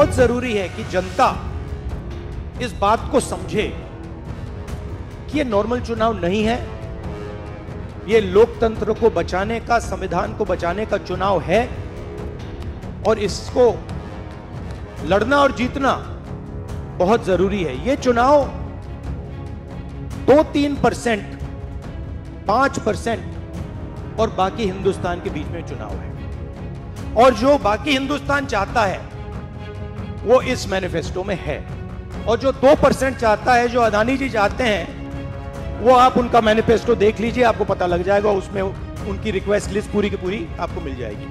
बहुत जरूरी है कि जनता इस बात को समझे कि यह नॉर्मल चुनाव नहीं है ये लोकतंत्र को बचाने का संविधान को बचाने का चुनाव है और इसको लड़ना और जीतना बहुत जरूरी है ये चुनाव दो तीन परसेंट पांच परसेंट और बाकी हिंदुस्तान के बीच में चुनाव है और जो बाकी हिंदुस्तान चाहता है वो इस मैनिफेस्टो में है और जो दो परसेंट चाहता है जो अदानी जी चाहते हैं वो आप उनका मैनिफेस्टो देख लीजिए आपको पता लग जाएगा उसमें उनकी रिक्वेस्ट लिस्ट पूरी की पूरी आपको मिल जाएगी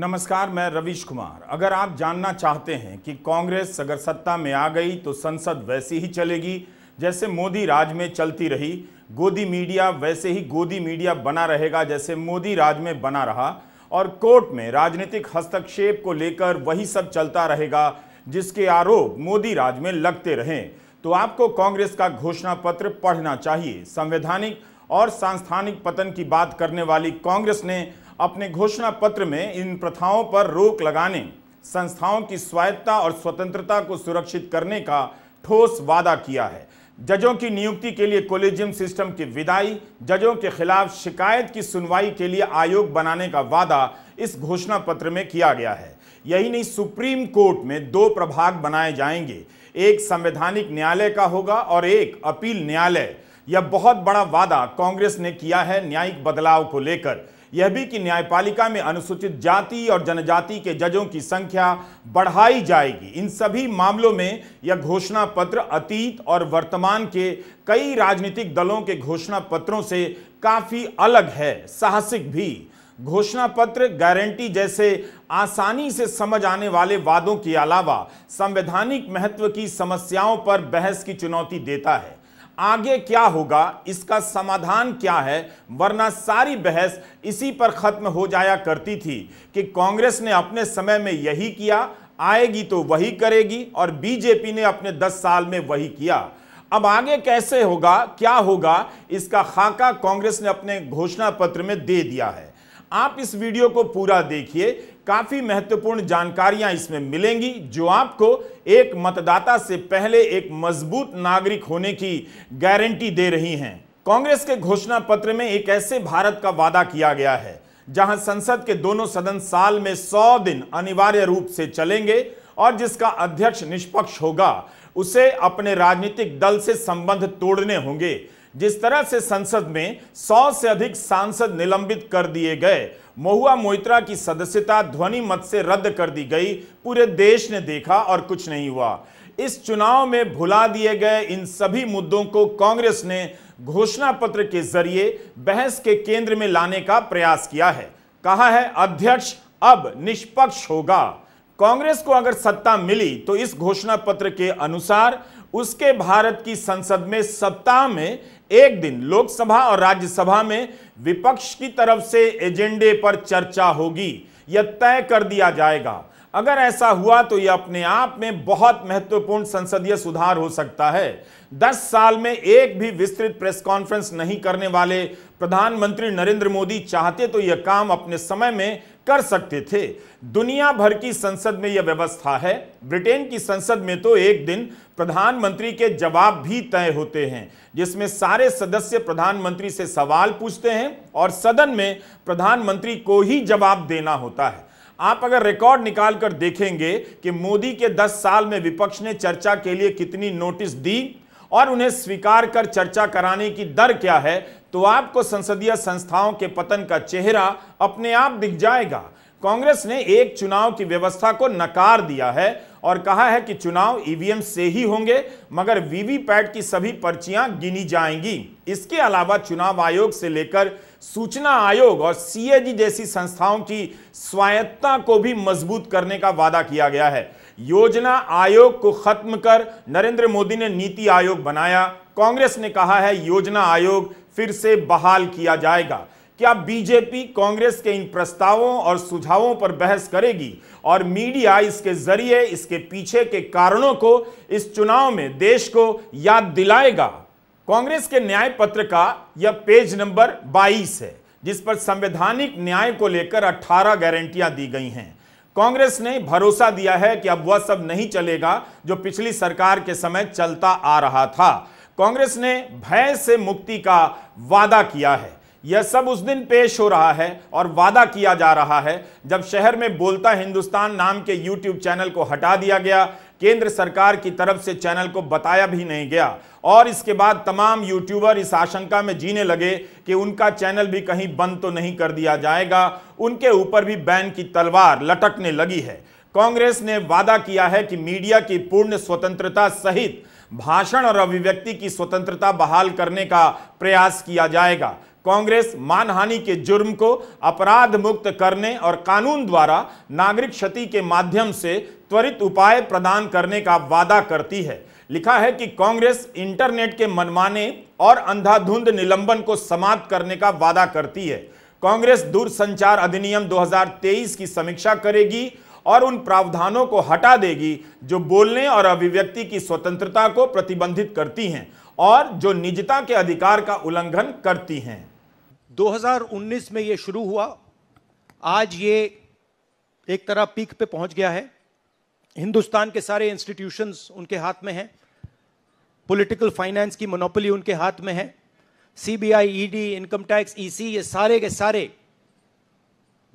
नमस्कार मैं रविश कुमार अगर आप जानना चाहते हैं कि कांग्रेस अगर सत्ता में आ गई तो संसद वैसी ही चलेगी जैसे मोदी राज में चलती रही गोदी मीडिया वैसे ही गोदी मीडिया बना रहेगा जैसे मोदी राज में बना रहा और कोर्ट में राजनीतिक हस्तक्षेप को लेकर वही सब चलता रहेगा जिसके आरोप मोदी राज में लगते रहें तो आपको कांग्रेस का घोषणा पत्र पढ़ना चाहिए संवैधानिक और सांस्थानिक पतन की बात करने वाली कांग्रेस ने अपने घोषणा पत्र में इन प्रथाओं पर रोक लगाने संस्थाओं की स्वायत्ता और स्वतंत्रता को सुरक्षित करने का ठोस वादा किया है जजों की नियुक्ति के लिए कोलेजियम सिस्टम की विदाई जजों के खिलाफ शिकायत की सुनवाई के लिए आयोग बनाने का वादा इस घोषणा पत्र में किया गया है यही नहीं सुप्रीम कोर्ट में दो प्रभाग बनाए जाएंगे एक संवैधानिक न्यायालय का होगा और एक अपील न्यायालय यह बहुत बड़ा वादा कांग्रेस ने किया है न्यायिक बदलाव को लेकर यह भी कि न्यायपालिका में अनुसूचित जाति और जनजाति के जजों की संख्या बढ़ाई जाएगी इन सभी मामलों में यह घोषणा पत्र अतीत और वर्तमान के कई राजनीतिक दलों के घोषणा पत्रों से काफ़ी अलग है साहसिक भी घोषणा पत्र गारंटी जैसे आसानी से समझ आने वाले वादों के अलावा संवैधानिक महत्व की समस्याओं पर बहस की चुनौती देता है आगे क्या होगा इसका समाधान क्या है वरना सारी बहस इसी पर ख़त्म हो जाया करती थी कि कांग्रेस ने अपने समय में यही किया आएगी तो वही करेगी और बीजेपी ने अपने 10 साल में वही किया अब आगे कैसे होगा क्या होगा इसका खाका कांग्रेस ने अपने घोषणा पत्र में दे दिया है आप इस वीडियो को पूरा देखिए काफ़ी महत्वपूर्ण जानकारियां इसमें मिलेंगी जो आपको एक मतदाता से पहले एक मजबूत नागरिक होने की गारंटी दे रही हैं कांग्रेस के घोषणा पत्र में एक ऐसे भारत का वादा किया गया है जहां संसद के दोनों सदन साल में 100 दिन अनिवार्य रूप से चलेंगे और जिसका अध्यक्ष निष्पक्ष होगा उसे अपने राजनीतिक दल से संबंध तोड़ने होंगे जिस तरह से संसद में 100 से अधिक सांसद निलंबित कर दिए गए महुआ मोइत्रा की सदस्यता ध्वनि मत से रद्द कर दी गई पूरे देश ने देखा और कुछ नहीं हुआ इस चुनाव में भुला दिए गए इन सभी मुद्दों को कांग्रेस ने घोषणा पत्र के जरिए बहस के केंद्र में लाने का प्रयास किया है कहा है अध्यक्ष अब निष्पक्ष होगा कांग्रेस को अगर सत्ता मिली तो इस घोषणा पत्र के अनुसार उसके भारत की संसद में सप्ताह में एक दिन लोकसभा और राज्यसभा में विपक्ष की तरफ से एजेंडे पर चर्चा होगी यह तय कर दिया जाएगा अगर ऐसा हुआ तो यह अपने आप में बहुत महत्वपूर्ण संसदीय सुधार हो सकता है दस साल में एक भी विस्तृत प्रेस कॉन्फ्रेंस नहीं करने वाले प्रधानमंत्री नरेंद्र मोदी चाहते तो यह काम अपने समय में कर सकते थे दुनिया भर की संसद में यह व्यवस्था है ब्रिटेन की संसद में तो एक दिन प्रधानमंत्री के जवाब भी तय होते हैं जिसमें सारे सदस्य प्रधानमंत्री से सवाल पूछते हैं और सदन में प्रधानमंत्री को ही जवाब देना होता है आप अगर रिकॉर्ड निकाल कर देखेंगे कि मोदी के 10 साल में विपक्ष ने चर्चा के लिए कितनी नोटिस दी और उन्हें स्वीकार कर चर्चा कराने की दर क्या है तो आपको संसदीय संस्थाओं के पतन का चेहरा अपने आप दिख जाएगा कांग्रेस ने एक चुनाव की व्यवस्था को नकार दिया है और कहा है कि चुनाव ईवीएम से ही होंगे मगर वीवीपैट की सभी पर्चियां गिनी जाएंगी इसके अलावा चुनाव आयोग से लेकर सूचना आयोग और सीएजी जैसी संस्थाओं की स्वायत्ता को भी मजबूत करने का वादा किया गया है योजना आयोग को खत्म कर नरेंद्र मोदी ने नीति आयोग बनाया कांग्रेस ने कहा है योजना आयोग फिर से बहाल किया जाएगा क्या बीजेपी कांग्रेस के इन प्रस्तावों और सुझावों पर बहस करेगी और मीडिया इसके जरिए इसके पीछे के कारणों को इस चुनाव में देश को याद दिलाएगा कांग्रेस के न्याय पत्र का यह पेज नंबर 22 है जिस पर संवैधानिक न्याय को लेकर 18 गारंटियां दी गई हैं कांग्रेस ने भरोसा दिया है कि अब वह सब नहीं चलेगा जो पिछली सरकार के समय चलता आ रहा था कांग्रेस ने भय से मुक्ति का वादा किया है यह सब उस दिन पेश हो रहा है और वादा किया जा रहा है जब शहर में बोलता हिंदुस्तान नाम के यूट्यूब चैनल को हटा दिया गया केंद्र सरकार की तरफ से चैनल को बताया भी नहीं गया और इसके बाद तमाम यूट्यूबर इस आशंका में जीने लगे कि उनका चैनल भी कहीं बंद तो नहीं कर दिया जाएगा उनके ऊपर भी बैन की तलवार लटकने लगी है कांग्रेस ने वादा किया है कि मीडिया की पूर्ण स्वतंत्रता सहित भाषण और अभिव्यक्ति की स्वतंत्रता बहाल करने का प्रयास किया जाएगा कांग्रेस मानहानि के जुर्म को अपराध मुक्त करने और कानून द्वारा नागरिक क्षति के माध्यम से त्वरित उपाय प्रदान करने का वादा करती है लिखा है कि कांग्रेस इंटरनेट के मनमाने और अंधाधुंध निलंबन को समाप्त करने का वादा करती है कांग्रेस दूरसंचार अधिनियम 2023 की समीक्षा करेगी और उन प्रावधानों को हटा देगी जो बोलने और अभिव्यक्ति की स्वतंत्रता को प्रतिबंधित करती हैं और जो निजता के अधिकार का उल्लंघन करती हैं 2019 में ये शुरू हुआ आज ये एक तरह पीक पे पहुंच गया है हिंदुस्तान के सारे इंस्टीट्यूशंस उनके हाथ में हैं पॉलिटिकल फाइनेंस की मोनोपोली उनके हाथ में है CBI ED income tax EC ये सारे के सारे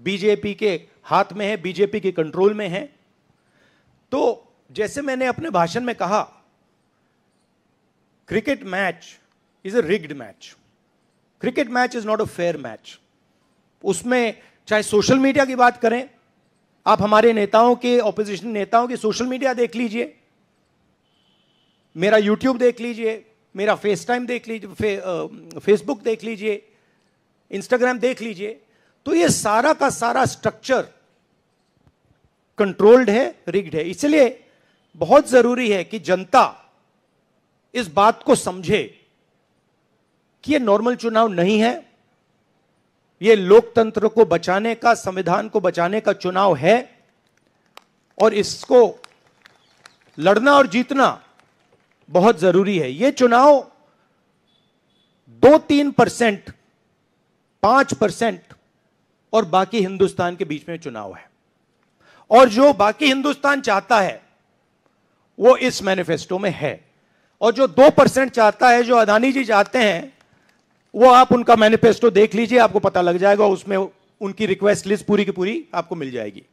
बीजेपी के हाथ में है बीजेपी के कंट्रोल में है तो जैसे मैंने अपने भाषण में कहा cricket match is a rigged match cricket match is not a fair match उसमें चाहे सोशल मीडिया की बात करें आप हमारे नेताओं के ऑपोजिशन नेताओं के सोशल मीडिया देख लीजिए मेरा यूट्यूब देख लीजिए मेरा फेस टाइम देख लीजिए फे, फेसबुक देख लीजिए इंस्टाग्राम देख लीजिए तो ये सारा का सारा स्ट्रक्चर कंट्रोल्ड है रिग्ड है इसलिए बहुत जरूरी है कि जनता इस बात को समझे कि ये नॉर्मल चुनाव नहीं है ये लोकतंत्र को बचाने का संविधान को बचाने का चुनाव है और इसको लड़ना और जीतना बहुत जरूरी है ये चुनाव दो तीन परसेंट पांच परसेंट और बाकी हिंदुस्तान के बीच में चुनाव है और जो बाकी हिंदुस्तान चाहता है वो इस मैनिफेस्टो में है और जो दो परसेंट चाहता है जो अदानी जी चाहते हैं वो आप उनका मैनिफेस्टो देख लीजिए आपको पता लग जाएगा उसमें उनकी रिक्वेस्ट लिस्ट पूरी की पूरी आपको मिल जाएगी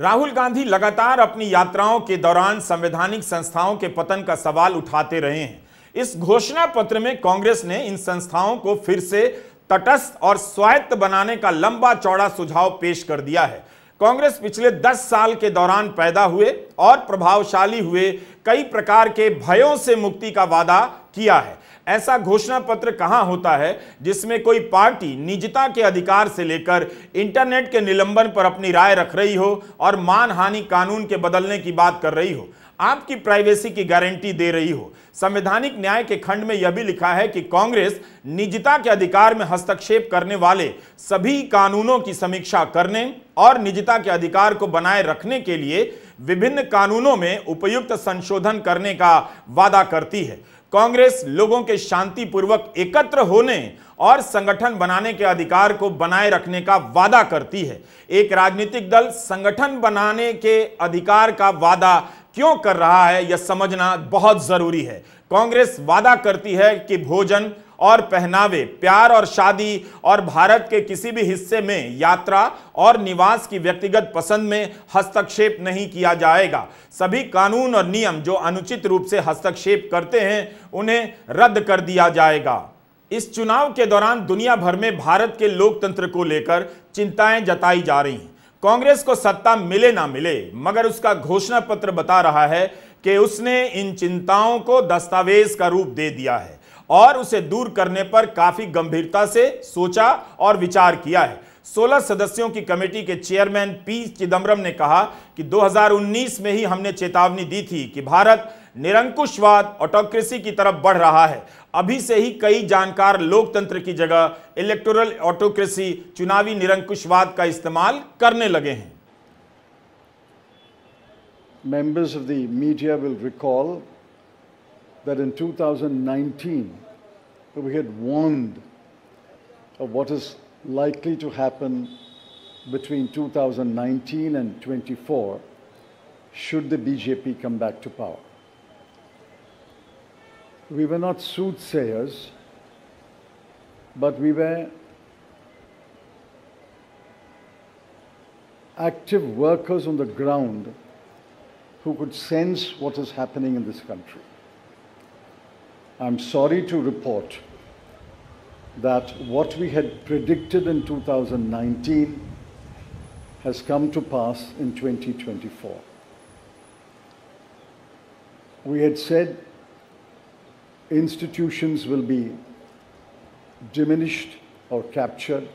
राहुल गांधी लगातार अपनी यात्राओं के दौरान संवैधानिक संस्थाओं के पतन का सवाल उठाते रहे हैं इस घोषणा पत्र में कांग्रेस ने इन संस्थाओं को फिर से तटस्थ और स्वायत्त बनाने का लंबा चौड़ा सुझाव पेश कर दिया है कांग्रेस पिछले 10 साल के दौरान पैदा हुए और प्रभावशाली हुए कई प्रकार के भयों से मुक्ति का वादा किया है ऐसा घोषणा पत्र कहां होता है जिसमें कोई पार्टी निजता के अधिकार से लेकर इंटरनेट के निलंबन पर अपनी राय रख रही हो और मानहानि कानून के बदलने की बात कर रही हो आपकी प्राइवेसी की गारंटी दे रही हो संवैधानिक न्याय के खंड में यह भी लिखा है कि कांग्रेस निजता के अधिकार में हस्तक्षेप करने वाले सभी कानूनों की समीक्षा करने और निजता के अधिकार को बनाए रखने के लिए विभिन्न कानूनों में उपयुक्त संशोधन करने का वादा करती है कांग्रेस लोगों के शांतिपूर्वक एकत्र होने और संगठन बनाने के अधिकार को बनाए रखने का वादा करती है एक राजनीतिक दल संगठन बनाने के अधिकार का वादा क्यों कर रहा है यह समझना बहुत जरूरी है कांग्रेस वादा करती है कि भोजन और पहनावे प्यार और शादी और भारत के किसी भी हिस्से में यात्रा और निवास की व्यक्तिगत पसंद में हस्तक्षेप नहीं किया जाएगा सभी कानून और नियम जो अनुचित रूप से हस्तक्षेप करते हैं उन्हें रद्द कर दिया जाएगा इस चुनाव के दौरान दुनिया भर में भारत के लोकतंत्र को लेकर चिंताएं जताई जा रही हैं कांग्रेस को सत्ता मिले ना मिले मगर उसका घोषणा पत्र बता रहा है कि उसने इन चिंताओं को दस्तावेज का रूप दे दिया है और उसे दूर करने पर काफी गंभीरता से सोचा और विचार किया है 16 सदस्यों की कमेटी के चेयरमैन पी चिदम्बरम ने कहा कि 2019 में ही हमने चेतावनी दी थी कि भारत निरंकुशवाद ऑटोक्रेसी की तरफ बढ़ रहा है अभी से ही कई जानकार लोकतंत्र की जगह इलेक्टोरल ऑटोक्रेसी चुनावी निरंकुशवाद का इस्तेमाल करने लगे हैं members of the media will recall that in 2019 we had warned of what is likely to happen between 2019 and 24 should the BJP come back to power we were not soothsayers, but we were active workers on the ground who could sense what is happening in this country. I'm sorry to report that what we had predicted in 2019 has come to pass in 2024. We had said institutions will be diminished or captured.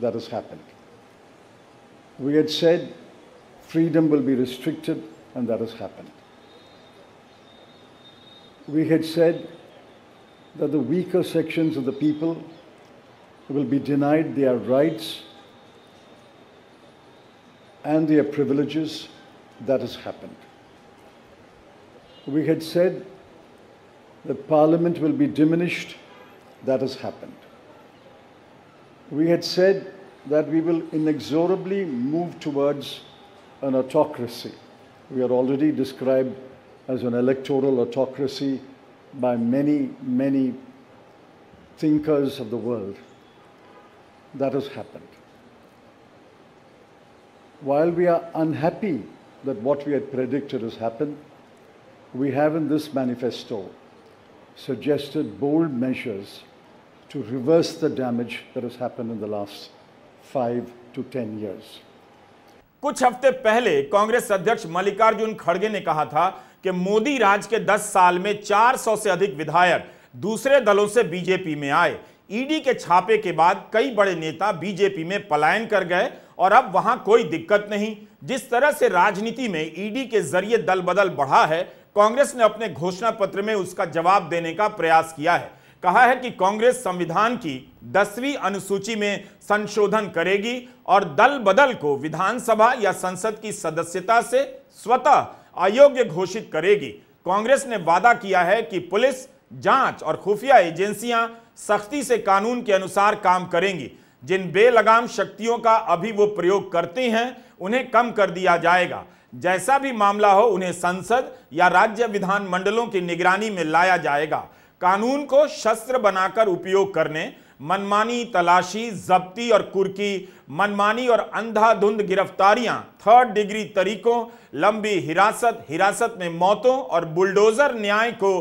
That has happened. We had said freedom will be restricted, and that has happened. We had said that the weaker sections of the people will be denied their rights and their privileges. That has happened. We had said the parliament will be diminished. That has happened. We had said that we will inexorably move towards an autocracy. We are already described as an electoral autocracy by many, many thinkers of the world. That has happened. While we are unhappy that what we had predicted has happened, we have in this manifesto suggested bold measures to reverse the damage that has happened in the last five to ten years. कुछ हफ्ते पहले कांग्रेस अध्यक्ष मल्लिकार्जुन खड़गे ने कहा था कि मोदी राज के 10 साल में 400 से अधिक विधायक दूसरे दलों से बीजेपी में आए ईडी के छापे के बाद कई बड़े नेता बीजेपी में पलायन कर गए और अब वहां कोई दिक्कत नहीं जिस तरह से राजनीति में ईडी के जरिए दल बदल बढ़ा है कांग्रेस ने अपने घोषणा पत्र में उसका जवाब देने का प्रयास किया है कहा है कि कांग्रेस संविधान की दसवीं अनुसूची में संशोधन करेगी और दल बदल को विधानसभा या संसद की सदस्यता से स्वतः अयोग्य घोषित करेगी कांग्रेस ने वादा किया है कि पुलिस जांच और खुफिया एजेंसियां सख्ती से कानून के अनुसार काम करेंगी जिन बेलगाम शक्तियों का अभी वो प्रयोग करती हैं उन्हें कम कर दिया जाएगा जैसा भी मामला हो उन्हें संसद या राज्य विधान मंडलों की निगरानी में लाया जाएगा कानून को शस्त्र बनाकर उपयोग करने मनमानी तलाशी जब्ती और कुर्की मनमानी और अंधाधुंध गिरफ्तारियां थर्ड डिग्री तरीकों लंबी हिरासत हिरासत में मौतों और बुलडोजर न्याय को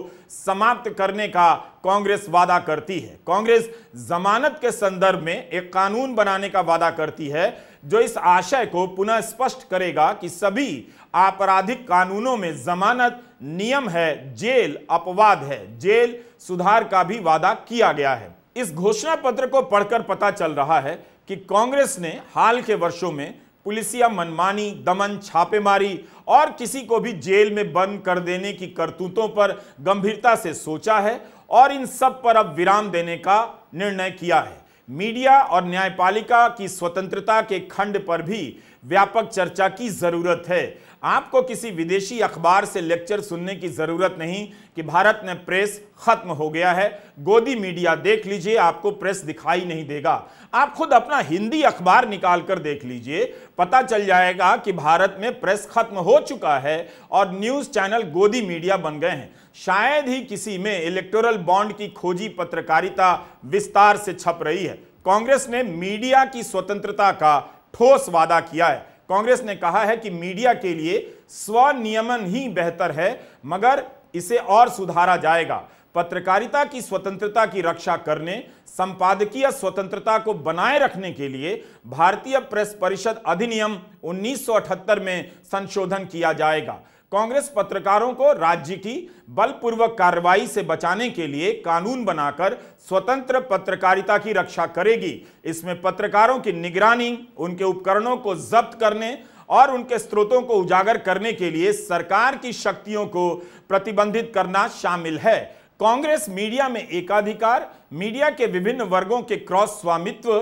समाप्त करने का कांग्रेस वादा करती है कांग्रेस जमानत के संदर्भ में एक कानून बनाने का वादा करती है जो इस आशय को पुनः स्पष्ट करेगा कि सभी आपराधिक कानूनों में जमानत नियम है जेल अपवाद है जेल सुधार का भी वादा किया गया है इस घोषणा पत्र को पढ़कर पता चल रहा है कि कांग्रेस ने हाल के वर्षों में पुलिसिया मनमानी दमन छापेमारी और किसी को भी जेल में बंद कर देने की करतूतों पर गंभीरता से सोचा है और इन सब पर अब विराम देने का निर्णय किया है मीडिया और न्यायपालिका की स्वतंत्रता के खंड पर भी व्यापक चर्चा की जरूरत है आपको किसी विदेशी अखबार से लेक्चर सुनने की जरूरत नहीं कि भारत में प्रेस खत्म हो गया है गोदी मीडिया देख लीजिए आपको प्रेस दिखाई नहीं देगा आप खुद अपना हिंदी अखबार निकाल कर देख लीजिए पता चल जाएगा कि भारत में प्रेस खत्म हो चुका है और न्यूज चैनल गोदी मीडिया बन गए हैं शायद ही किसी में इलेक्टोरल बॉन्ड की खोजी पत्रकारिता विस्तार से छप रही है कांग्रेस ने मीडिया की स्वतंत्रता का ठोस वादा किया है कांग्रेस ने कहा है कि मीडिया के लिए स्वनियमन ही बेहतर है मगर इसे और सुधारा जाएगा पत्रकारिता की स्वतंत्रता की रक्षा करने संपादकीय स्वतंत्रता को बनाए रखने के लिए भारतीय प्रेस परिषद अधिनियम 1978 में संशोधन किया जाएगा कांग्रेस पत्रकारों को राज्य की बलपूर्वक कार्रवाई से बचाने के लिए कानून बनाकर स्वतंत्र पत्रकारिता की रक्षा करेगी इसमें पत्रकारों की निगरानी उनके उपकरणों को जब्त करने और उनके स्रोतों को उजागर करने के लिए सरकार की शक्तियों को प्रतिबंधित करना शामिल है कांग्रेस मीडिया में एकाधिकार मीडिया के विभिन्न वर्गों के क्रॉस स्वामित्व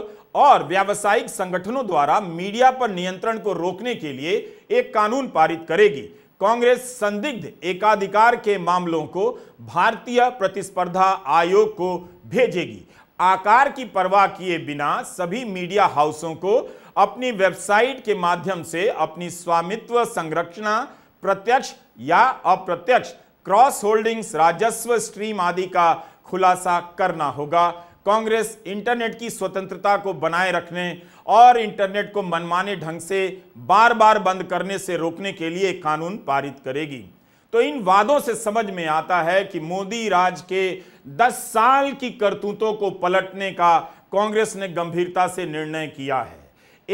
और व्यावसायिक संगठनों द्वारा मीडिया पर नियंत्रण को रोकने के लिए एक कानून पारित करेगी कांग्रेस संदिग्ध एकाधिकार के मामलों को भारतीय प्रतिस्पर्धा आयोग को भेजेगी आकार की परवाह किए बिना सभी मीडिया हाउसों को अपनी वेबसाइट के माध्यम से अपनी स्वामित्व संरचना प्रत्यक्ष या अप्रत्यक्ष क्रॉस होल्डिंग्स राजस्व स्ट्रीम आदि का खुलासा करना होगा कांग्रेस इंटरनेट की स्वतंत्रता को बनाए रखने और इंटरनेट को मनमाने ढंग से बार बार बंद करने से रोकने के लिए कानून पारित करेगी तो इन वादों से समझ में आता है कि मोदी राज के 10 साल की करतूतों को पलटने का कांग्रेस ने गंभीरता से निर्णय किया है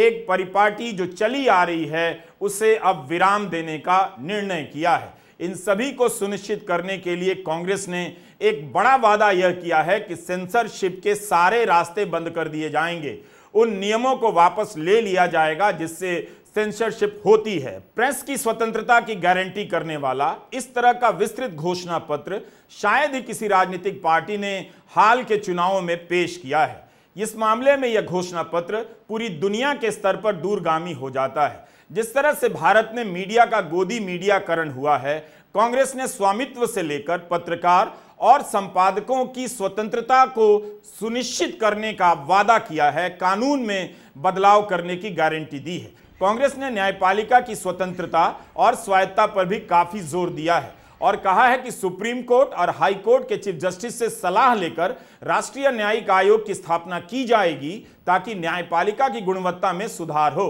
एक परिपाटी जो चली आ रही है उसे अब विराम देने का निर्णय किया है इन सभी को सुनिश्चित करने के लिए कांग्रेस ने एक बड़ा वादा यह किया है कि सेंसरशिप के सारे रास्ते बंद कर दिए जाएंगे उन नियमों को वापस ले लिया जाएगा जिससे सेंसरशिप होती है प्रेस की स्वतंत्रता की गारंटी करने वाला इस तरह का विस्तृत घोषणा पत्र शायद ही किसी राजनीतिक पार्टी ने हाल के चुनावों में पेश किया है इस मामले में यह घोषणा पत्र पूरी दुनिया के स्तर पर दूरगामी हो जाता है जिस तरह से भारत में मीडिया का गोदी मीडियाकरण हुआ है कांग्रेस ने स्वामित्व से लेकर पत्रकार और संपादकों की स्वतंत्रता को सुनिश्चित करने का वादा किया है कानून में बदलाव करने की गारंटी दी है कांग्रेस ने न्यायपालिका की स्वतंत्रता और स्वायत्ता पर भी काफी जोर दिया है और कहा है कि सुप्रीम कोर्ट और हाई कोर्ट के चीफ जस्टिस से सलाह लेकर राष्ट्रीय न्यायिक आयोग की स्थापना की जाएगी ताकि न्यायपालिका की गुणवत्ता में सुधार हो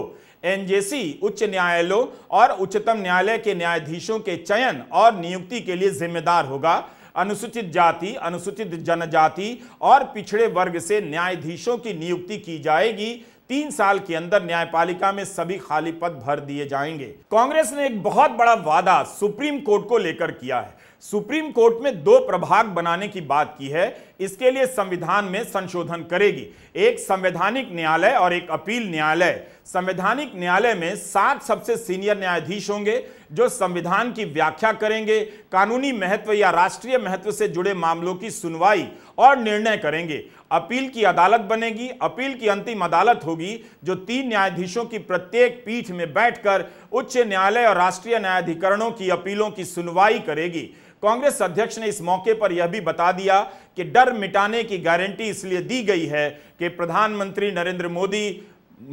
एनजेसी उच्च न्यायालयों और उच्चतम न्यायालय के न्यायाधीशों के चयन और नियुक्ति के लिए जिम्मेदार होगा अनुसूचित जाति अनुसूचित जनजाति और पिछड़े वर्ग से न्यायाधीशों की नियुक्ति की जाएगी तीन साल के अंदर न्यायपालिका में सभी खाली पद भर दिए जाएंगे कांग्रेस ने एक बहुत बड़ा वादा सुप्रीम कोर्ट को लेकर किया है सुप्रीम कोर्ट में दो प्रभाग बनाने की बात की है इसके लिए संविधान में संशोधन करेगी एक संवैधानिक न्यायालय और एक अपील न्यायालय संवैधानिक न्यायालय में सात सबसे सीनियर न्यायाधीश होंगे जो संविधान की व्याख्या करेंगे कानूनी महत्व या राष्ट्रीय महत्व से जुड़े मामलों की सुनवाई और निर्णय करेंगे अपील की अदालत बनेगी अपील की अंतिम अदालत होगी जो तीन न्यायाधीशों की प्रत्येक पीठ में बैठकर उच्च न्यायालय और राष्ट्रीय न्यायाधिकरणों की अपीलों की सुनवाई करेगी कांग्रेस अध्यक्ष ने इस मौके पर यह भी बता दिया कि डर मिटाने की गारंटी इसलिए दी गई है कि प्रधानमंत्री नरेंद्र मोदी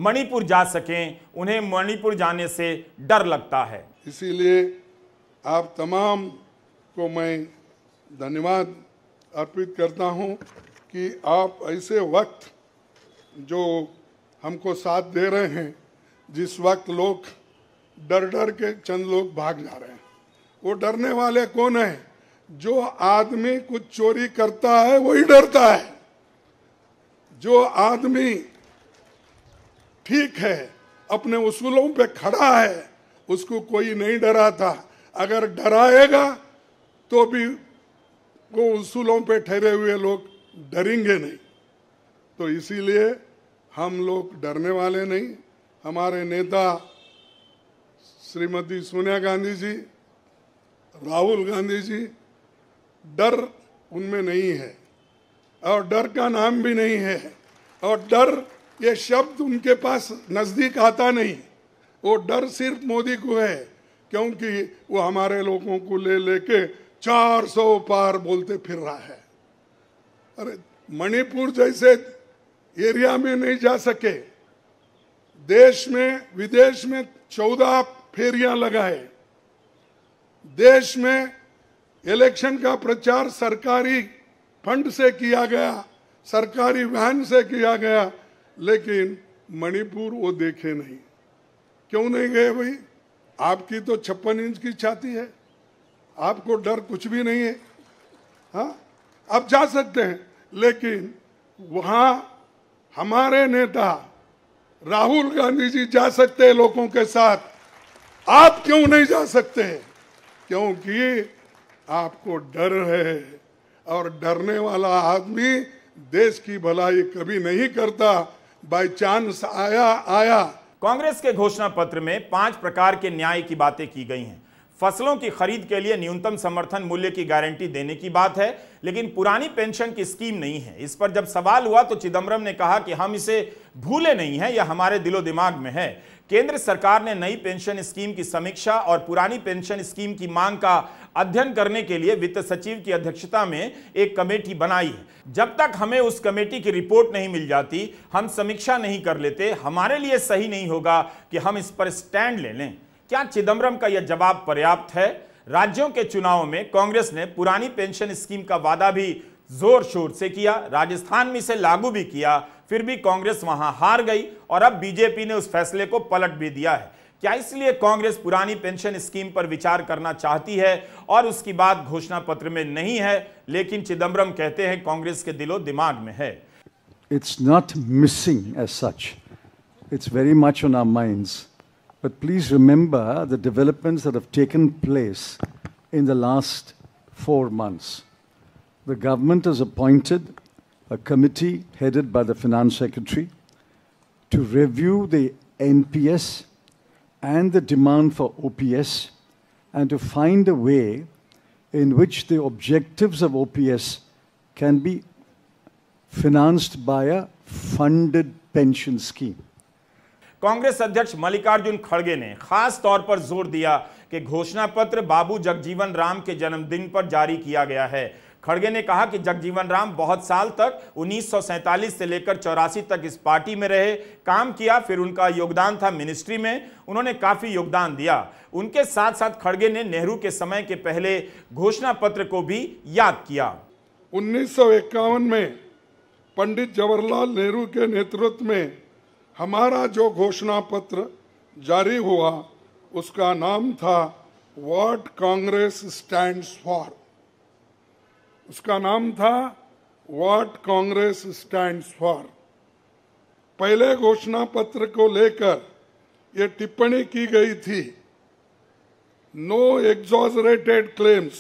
मणिपुर जा सकें उन्हें मणिपुर जाने से डर लगता है इसीलिए आप तमाम को मैं धन्यवाद अर्पित करता हूं कि आप ऐसे वक्त जो हमको साथ दे रहे हैं जिस वक्त लोग डर डर के चंद लोग भाग जा रहे हैं वो डरने वाले कौन है जो आदमी कुछ चोरी करता है वही डरता है जो आदमी ठीक है अपने उसूलों पे खड़ा है उसको कोई नहीं डराता अगर डराएगा तो भी वो उसूलों पे ठहरे हुए लोग डरेंगे नहीं तो इसीलिए हम लोग डरने वाले नहीं हमारे नेता श्रीमती सोनिया गांधी जी राहुल गांधी जी डर उनमें नहीं है और डर का नाम भी नहीं है और डर ये शब्द उनके पास नज़दीक आता नहीं वो डर सिर्फ मोदी को है क्योंकि वो हमारे लोगों को ले लेके 400 पार बोलते फिर रहा है अरे मणिपुर जैसे एरिया में नहीं जा सके देश में विदेश में चौदह फेरियां लगाए देश में इलेक्शन का प्रचार सरकारी फंड से किया गया सरकारी वहन से किया गया लेकिन मणिपुर वो देखे नहीं क्यों नहीं गए भाई आपकी तो छप्पन इंच की छाती है आपको डर कुछ भी नहीं है हाँ आप जा सकते हैं लेकिन वहाँ हमारे नेता राहुल गांधी जी जा सकते हैं लोगों के साथ आप क्यों नहीं जा सकते हैं क्योंकि आपको डर है और डरने वाला आदमी देश की भलाई कभी नहीं करता बाय चांस आया आया कांग्रेस के घोषणा पत्र में पांच प्रकार के न्याय की बातें की गई हैं फसलों की खरीद के लिए न्यूनतम समर्थन मूल्य की गारंटी देने की बात है लेकिन पुरानी पेंशन की स्कीम नहीं है इस पर जब सवाल हुआ तो चिदम्बरम ने कहा कि हम इसे भूले नहीं हैं यह हमारे दिलो दिमाग में है केंद्र सरकार ने नई पेंशन स्कीम की समीक्षा और पुरानी पेंशन स्कीम की मांग का अध्ययन करने के लिए वित्त सचिव की अध्यक्षता में एक कमेटी बनाई है जब तक हमें उस कमेटी की रिपोर्ट नहीं मिल जाती हम समीक्षा नहीं कर लेते हमारे लिए सही नहीं होगा कि हम इस पर स्टैंड ले लें क्या चिदम्बरम का यह जवाब पर्याप्त है राज्यों के चुनाव में कांग्रेस ने पुरानी पेंशन स्कीम का वादा भी जोर शोर से किया राजस्थान में इसे लागू भी किया फिर भी कांग्रेस वहां हार गई और अब बीजेपी ने उस फैसले को पलट भी दिया है क्या इसलिए कांग्रेस पुरानी पेंशन स्कीम पर विचार करना चाहती है और उसकी बात घोषणा पत्र में नहीं है लेकिन चिदम्बरम कहते हैं कांग्रेस के दिलो दिमाग में है it's not missing as such it's very much on our mind but please remember the developments that have taken place in the last four months the government is appointed a committee headed by the Finance Secretary to review the NPS and the demand for OPS and to find a way in which the objectives of OPS can be financed by a funded pension scheme. Congress अध्यक्ष मल्लिकार्जुन खड़गे ने खास तौर पर जोर दिया कि घोषणा पत्र बाबू जगजीवन राम के जन्मदिन पर जारी किया गया है खड़गे ने कहा कि जगजीवन राम बहुत साल तक उन्नीस से लेकर चौरासी तक इस पार्टी में रहे काम किया फिर उनका योगदान था मिनिस्ट्री में उन्होंने काफ़ी योगदान दिया उनके साथ साथ खड़गे ने नेहरू के समय के पहले घोषणा पत्र को भी याद किया उन्नीस में पंडित जवाहरलाल नेहरू के नेतृत्व में हमारा जो घोषणा पत्र जारी हुआ उसका नाम था वर्ड कांग्रेस स्टैंड फॉर उसका नाम था व्हाट कांग्रेस स्टैंड फॉर पहले घोषणा पत्र को लेकर यह टिप्पणी की गई थी no exaggerated claims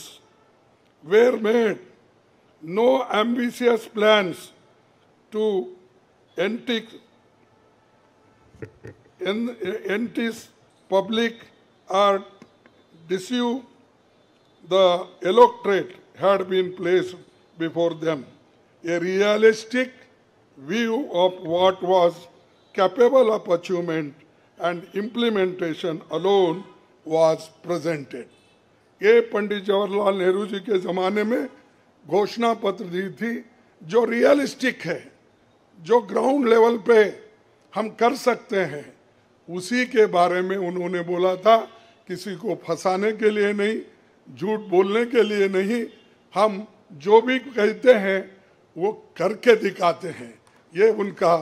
were made no ambitious plans to anti anti public or this electorate had been placed before them, a realistic view of what was capable of achievement and implementation alone was presented. ye pandit Jawaharlal nehru ji ke zamane mein ghoshna patra di thi jo realistic hai jo ground level pe hum kar sakte hain usi ke bare mein unhone bola tha kisi ko phasane ke liye nahi झूठ बोलने के लिए नहीं हम जो भी कहते हैं वो करके दिखाते हैं ये उनका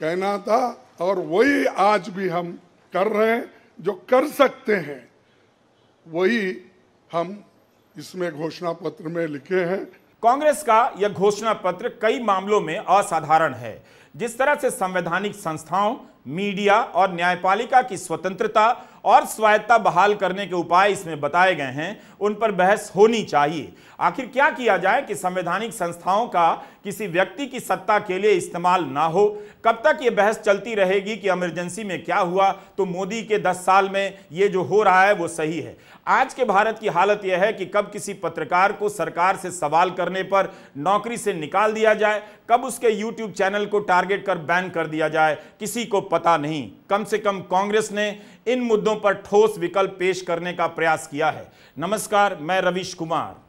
कहना था और वही आज भी हम कर रहे हैं जो कर सकते हैं वही हम इसमें घोषणा पत्र में लिखे हैं कांग्रेस का यह घोषणा पत्र कई मामलों में असाधारण है जिस तरह से संवैधानिक संस्थाओं मीडिया और न्यायपालिका की स्वतंत्रता और स्वायत्ता बहाल करने के उपाय इसमें बताए गए हैं उन पर बहस होनी चाहिए आखिर क्या किया जाए कि संवैधानिक संस्थाओं का किसी व्यक्ति की सत्ता के लिए इस्तेमाल ना हो कब तक ये बहस चलती रहेगी कि इमरजेंसी में क्या हुआ तो मोदी के दस साल में ये जो हो रहा है वो सही है आज के भारत की हालत यह है कि कब किसी पत्रकार को सरकार से सवाल करने पर नौकरी से निकाल दिया जाए कब उसके यूट्यूब चैनल को टारगेट कर बैन कर दिया जाए किसी को पता नहीं कम से कम कांग्रेस ने इन मुद्दों पर ठोस विकल्प पेश करने का प्रयास किया है नमस्कार मैं रविश कुमार